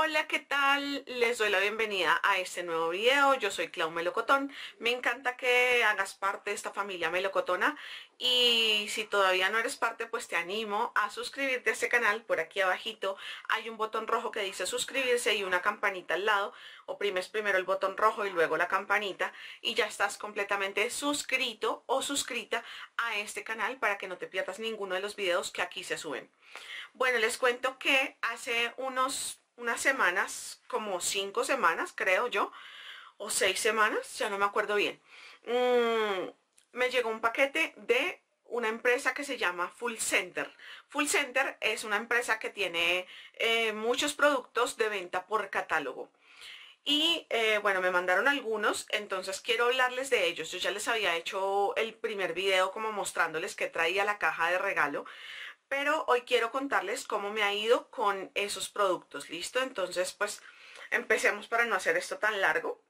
Hola, ¿qué tal? Les doy la bienvenida a este nuevo video. Yo soy Clau Melocotón. Me encanta que hagas parte de esta familia melocotona y si todavía no eres parte, pues te animo a suscribirte a este canal. Por aquí abajito hay un botón rojo que dice suscribirse y una campanita al lado. Oprimes primero el botón rojo y luego la campanita y ya estás completamente suscrito o suscrita a este canal para que no te pierdas ninguno de los videos que aquí se suben. Bueno, les cuento que hace unos unas semanas, como cinco semanas, creo yo, o seis semanas, ya no me acuerdo bien. Mm, me llegó un paquete de una empresa que se llama Full Center. Full Center es una empresa que tiene eh, muchos productos de venta por catálogo. Y eh, bueno, me mandaron algunos, entonces quiero hablarles de ellos. Yo ya les había hecho el primer video como mostrándoles que traía la caja de regalo, pero hoy quiero contarles cómo me ha ido con esos productos, ¿listo? Entonces, pues, empecemos para no hacer esto tan largo.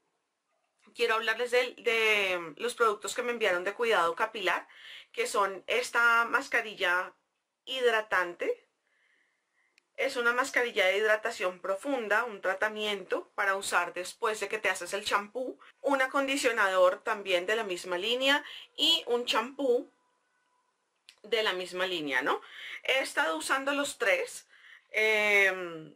Quiero hablarles de, los productos que me enviaron de cuidado capilar, que son esta mascarilla hidratante, es una mascarilla de hidratación profunda, un tratamiento para usar después de que te haces el champú, un acondicionador también de la misma línea y un champú de la misma línea, ¿no? He estado usando los tres em,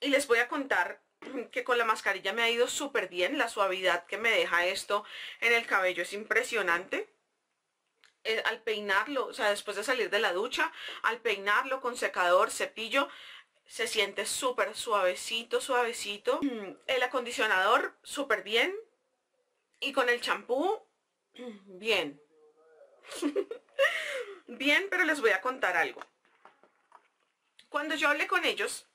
y les voy a contar que con la mascarilla me ha ido súper bien. La suavidad que me deja esto en el cabello es impresionante. Eh, al peinarlo, o sea, después de salir de la ducha, al peinarlo con secador, cepillo, se siente súper suavecito, suavecito. El acondicionador, súper bien. Y con el champú, bien. Bien, pero les voy a contar algo. Cuando yo hablé con ellos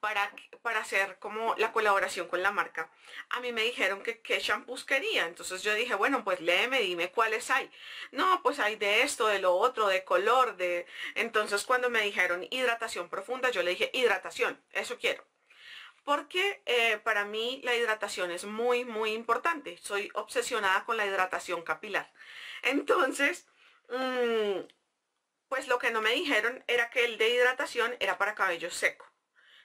para, para hacer como la colaboración con la marca, a mí me dijeron que qué shampoos quería. Entonces yo dije, bueno, pues léeme, dime cuáles hay. No, pues hay de esto, de lo otro, de color, de... Entonces cuando me dijeron hidratación profunda, yo le dije hidratación, eso quiero porque eh, para mí la hidratación es muy, muy importante. Soy obsesionada con la hidratación capilar. Entonces, Mm, pues lo que no me dijeron era que el de hidratación era para cabello seco,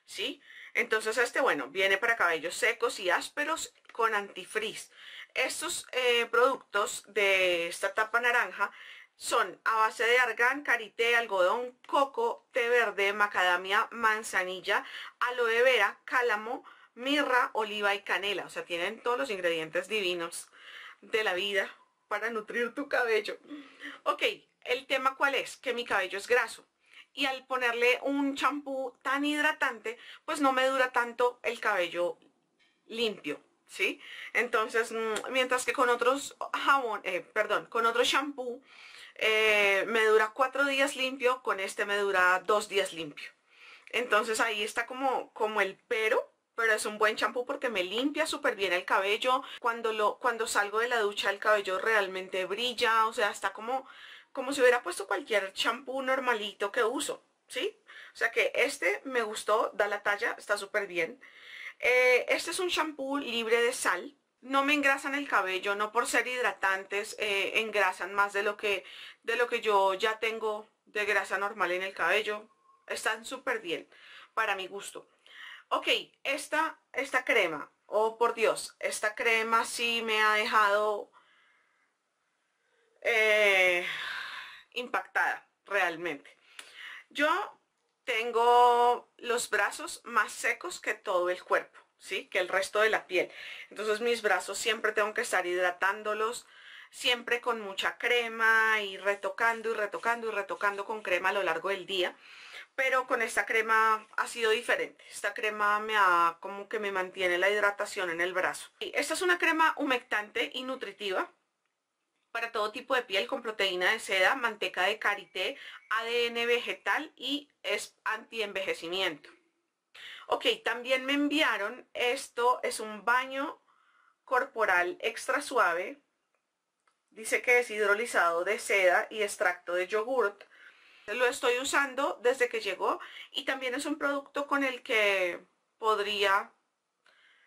¿sí? Entonces este, bueno, viene para cabellos secos y ásperos con antifrizz. Estos eh, productos de esta tapa naranja son a base de argán, karité, algodón, coco, té verde, macadamia, manzanilla, aloe vera, cálamo, mirra, oliva y canela. O sea, tienen todos los ingredientes divinos de la vida para nutrir tu cabello. Ok, el tema cuál es, que mi cabello es graso y al ponerle un champú tan hidratante, pues no me dura tanto el cabello limpio, ¿sí? Entonces, mm, mientras que con otros jabón, eh, perdón, con otro champú eh, me dura cuatro días limpio, con este me dura dos días limpio. Entonces ahí está como, como el pero, pero es un buen champú porque me limpia súper bien el cabello. Cuando, lo, cuando salgo de la ducha el cabello realmente brilla, o sea, está como, como si hubiera puesto cualquier champú normalito que uso, ¿sí? O sea que este me gustó, da la talla, está súper bien. Eh, este es un champú libre de sal. No me engrasan el cabello, no por ser hidratantes, eh, engrasan más de lo, que, de lo que yo ya tengo de grasa normal en el cabello. Están súper bien, para mi gusto. Ok, esta, esta crema, oh por Dios, esta crema sí me ha dejado eh, impactada realmente. Yo tengo los brazos más secos que todo el cuerpo, ¿sí? Que el resto de la piel. Entonces mis brazos siempre tengo que estar hidratándolos, siempre con mucha crema y retocando y retocando y retocando con crema a lo largo del día pero con esta crema ha sido diferente. Esta crema me ha, como que me mantiene la hidratación en el brazo. Y esta es una crema humectante y nutritiva para todo tipo de piel con proteína de seda, manteca de karité, ADN vegetal y es antienvejecimiento. Ok, también me enviaron esto, es un baño corporal extra suave. Dice que es hidrolizado de seda y extracto de yogurt lo estoy usando desde que llegó y también es un producto con el que podría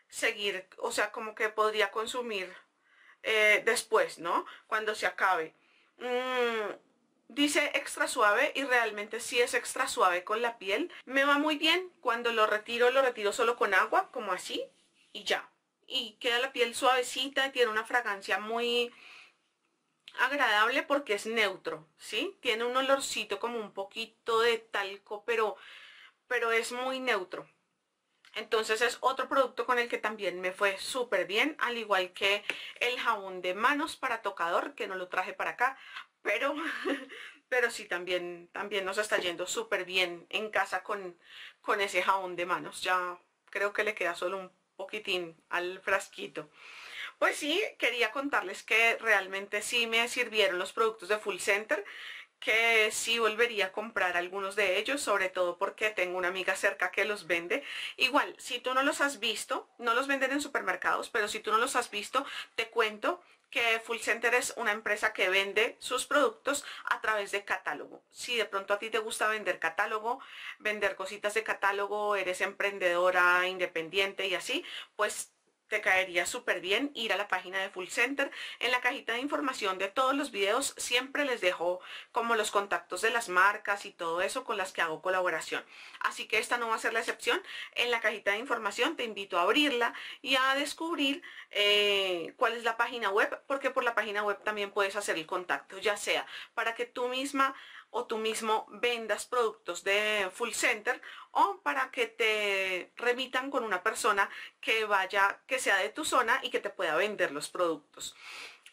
seguir, o sea, como que podría consumir eh, después, ¿no? Cuando se acabe. Mm, dice extra suave y realmente sí es extra suave con la piel. Me va muy bien. Cuando lo retiro, lo retiro solo con agua, como así, y ya. Y queda la piel suavecita, tiene una fragancia muy agradable porque es neutro, ¿sí? Tiene un olorcito como un poquito de talco, pero, pero es muy neutro. Entonces es otro producto con el que también me fue súper bien, al igual que el jabón de manos para tocador, que no lo traje para acá, pero, pero sí también, también nos está yendo súper bien en casa con, con ese jabón de manos. Ya creo que le queda solo un poquitín al frasquito. Pues sí, quería contarles que realmente sí me sirvieron los productos de Full Center, que sí volvería a comprar algunos de ellos, sobre todo porque tengo una amiga cerca que los vende. Igual, si tú no los has visto, no los venden en supermercados, pero si tú no los has visto, te cuento que Full Center es una empresa que vende sus productos a través de catálogo. Si de pronto a ti te gusta vender catálogo, vender cositas de catálogo, eres emprendedora independiente y así, pues te caería súper bien ir a la página de Full Center. En la cajita de información de todos los videos siempre les dejo como los contactos de las marcas y todo eso con las que hago colaboración. Así que esta no va a ser la excepción. En la cajita de información te invito a abrirla y a descubrir eh, cuál es la página web, porque por la página web también puedes hacer el contacto, ya sea para que tú misma o tú mismo vendas productos de full center o para que te remitan con una persona que vaya, que sea de tu zona y que te pueda vender los productos.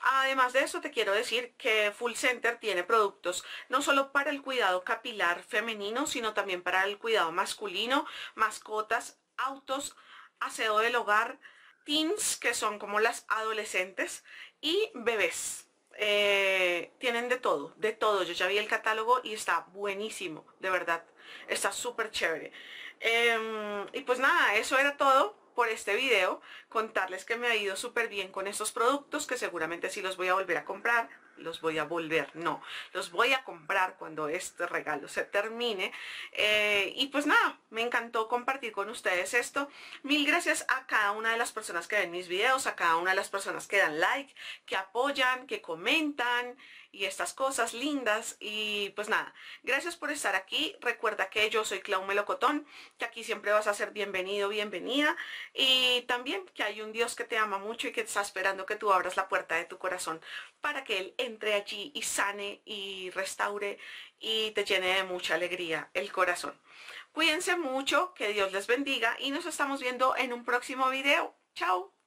Además de eso te quiero decir que Full Center tiene productos no solo para el cuidado capilar femenino, sino también para el cuidado masculino, mascotas, autos, aseo del hogar, teens, que son como las adolescentes, y bebés. Eh, tienen de todo, de todo. Yo ya vi el catálogo y está buenísimo, de verdad. Está súper chévere. Em, y pues nada, eso era todo por este video. Contarles que me ha ido súper bien con estos productos, que seguramente sí los voy a volver a comprar los voy a volver, no, los voy a comprar cuando este regalo se termine. Eh, y pues nada, me encantó compartir con ustedes esto. Mil gracias a cada una de las personas que ven mis videos, a cada una de las personas que dan like, que apoyan, que comentan y estas cosas lindas. Y pues nada, gracias por estar aquí. Recuerda que yo soy Clau Melocotón, que aquí siempre vas a ser bienvenido, bienvenida. Y también que hay un Dios que te ama mucho y que está esperando que tú abras la puerta de tu corazón para que Él entre allí y sane y restaure y te llene de mucha alegría el corazón. Cuídense mucho, que Dios les bendiga y nos estamos viendo en un próximo video. Chao.